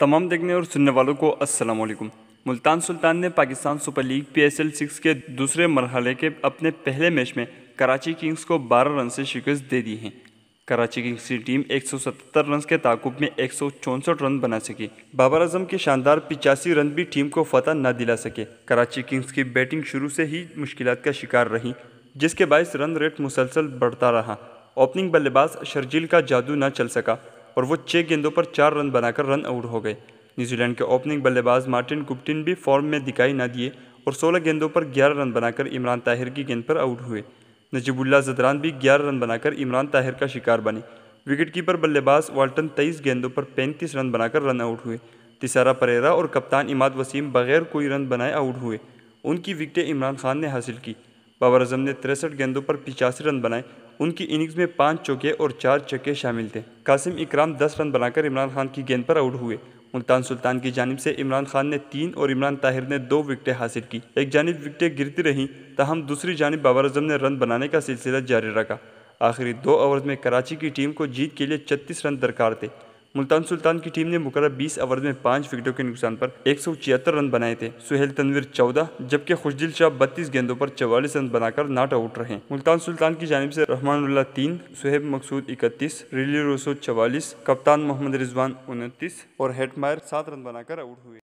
तमाम देखने और सुनने वालों को अस्सलाम वालेकुम मुल्तान सुल्तान ने Pakistan super league P S L six के दूसरे मरहले के अपने पहले मैच में कराची किंग्स को 12 रन से शिकस्त दे दी है कराची किंग्स की टीम सतर रन के ताकुब में एक रन बना सकी बाबर अजम के शानदार पिचासी रन भी टीम को फतह न दिला सके कराची किंग्स की बैटिंग शुरू से ही मुश्किल का शिकार रही जिसके बायस रन रेट मुसलसल बढ़ता रहा ओपनिंग बल्लेबाज शर्जील का जादू न चल सका और वो छः गेंदों पर चार रन बनाकर रन आउट हो गए न्यूजीलैंड के ओपनिंग बल्लेबाज मार्टिन कुप्टिन भी फॉर्म में दिखाई न दिए और 16 गेंदों पर 11 रन बनाकर इमरान ताहिर की गेंद पर आउट हुए नजीबुल्ला जदरान भी 11 रन बनाकर इमरान ताहिर का शिकार बने विकेटकीपर बल्लेबाज वाल्टन 23 गेंदों पर 35 रन बनाकर रन आउट हुए तिसारा परेरा और कप्तान इमाद वसीम बगैर कोई रन बनाए आउट हुए उनकी विकटें इमरान खान ने हासिल की बाबर अजम ने तिरसठ गेंदों पर पिचासी रन बनाए उनकी इनिंग्स में पाँच चौके और चार चौके शामिल थे कासिम इकराम दस रन बनाकर इमरान खान की गेंद पर आउट हुए मुल्तान सुल्तान की जानब से इमरान खान ने तीन और इमरान ताहिर ने दो विकटें हासिल की एक जानब विकटें गिरती रहीं तहम दूसरी जानब बाबर अजम ने रन बनाने का सिलसिला जारी रखा आखिरी दो ओवर में कराची की टीम को जीत के लिए छत्तीस रन दरकार थे मुल्तान सुल्तान की टीम ने मुकर 20 ओवर में पाँच विकेटों के नुकसान पर एक रन बनाए थे सुहेल तनवीर चौदह जबकि खुशदिल शाह बत्तीस गेंदों पर चवालीस रन बनाकर नॉट आउट रहे मुल्तान सुल्तान की जानब ऐसी रहमानुल्ला तीन सुहेब मकसूद इकतीस रिली रोसो चवालीस कप्तान मोहम्मद रिजवान उनतीस और हेटमायर सात रन बनाकर आउट हुए